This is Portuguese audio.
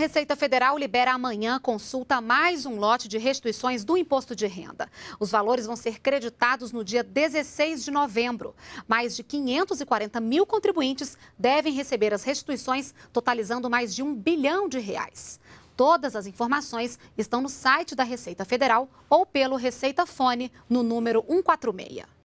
Receita Federal libera amanhã consulta mais um lote de restituições do imposto de renda. Os valores vão ser creditados no dia 16 de novembro. Mais de 540 mil contribuintes devem receber as restituições, totalizando mais de um bilhão de reais. Todas as informações estão no site da Receita Federal ou pelo Receita Fone no número 146.